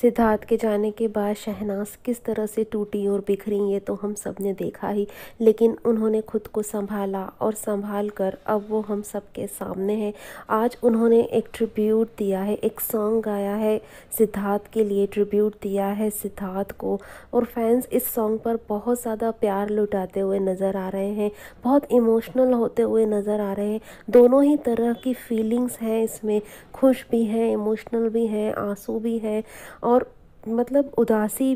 सिद्धार्थ के जाने के बाद शहनाज किस तरह से टूटी और बिखरी ये तो हम सब ने देखा ही लेकिन उन्होंने खुद को संभाला और संभाल कर अब वो हम सब के सामने हैं आज उन्होंने एक ट्रिब्यूट दिया है एक सॉन्ग गाया है सिद्धार्थ के लिए ट्रिब्यूट दिया है सिद्धार्थ को और फैंस इस सॉन्ग पर बहुत ज़्यादा प्यार लुटाते हुए नज़र आ रहे हैं बहुत इमोशनल होते हुए नज़र आ रहे हैं दोनों ही तरह की फीलिंग्स हैं इसमें खुश भी हैं इमोशनल भी हैं आंसू भी हैं और मतलब उदासी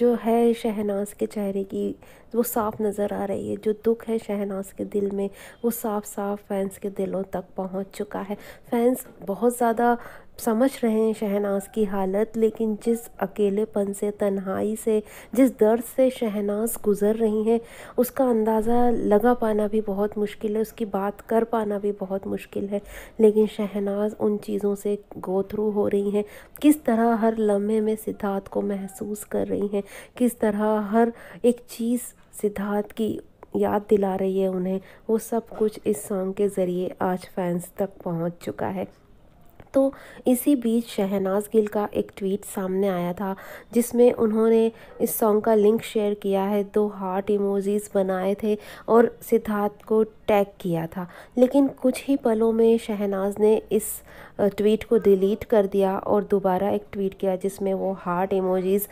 जो है शहनाज के चेहरे की वो साफ नज़र आ रही है जो दुख है शहनाज के दिल में वो साफ साफ फैंस के दिलों तक पहुंच चुका है फैंस बहुत ज़्यादा समझ रहे हैं शहनाज की हालत लेकिन जिस अकेलेपन से तन्हाई से जिस दर्द से शहनाज गुज़र रही हैं उसका अंदाज़ा लगा पाना भी बहुत मुश्किल है उसकी बात कर पाना भी बहुत मुश्किल है लेकिन शहनाज उन चीज़ों से गो थ्रू हो रही हैं किस तरह हर लम्हे में सिद्धार्थ को महसूस कर रही हैं किस तरह हर एक चीज़ सिद्धार्थ की याद दिला रही है उन्हें वो सब कुछ इस सॉन्ग के ज़रिए आज फैंस तक पहुंच चुका है तो इसी बीच शहनाज गिल का एक ट्वीट सामने आया था जिसमें उन्होंने इस सॉन्ग का लिंक शेयर किया है दो हार्ट इमोजीज बनाए थे और सिद्धार्थ को टैग किया था लेकिन कुछ ही पलों में शहनाज ने इस ट्वीट को डिलीट कर दिया और दोबारा एक ट्वीट किया जिसमें वो हार्ट इमोजीज़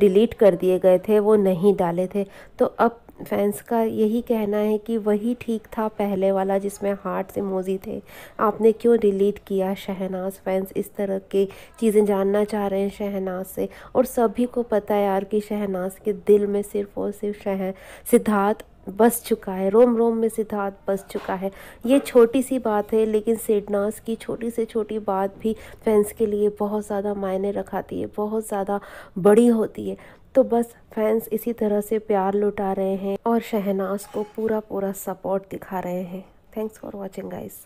डिलीट कर दिए गए थे वो नहीं डाले थे तो अब फैंस का यही कहना है कि वही ठीक था पहले वाला जिसमें हार्ट से मोजी थे आपने क्यों डिलीट किया शहनाज फैंस इस तरह के चीज़ें जानना चाह रहे हैं शहनाज से और सभी को पता है यार कि शहनाज के दिल में सिर्फ और सिर्फ शह सिद्धार्थ बस चुका है रोम रोम में सिद्धार्थ बस चुका है ये छोटी सी बात है लेकिन सिडनास की छोटी से छोटी बात भी फैंस के लिए बहुत ज़्यादा मायने रखाती है बहुत ज़्यादा बड़ी होती है तो बस फैंस इसी तरह से प्यार लुटा रहे हैं और शहनाज को पूरा पूरा सपोर्ट दिखा रहे हैं थैंक्स फॉर वॉचिंग गाइस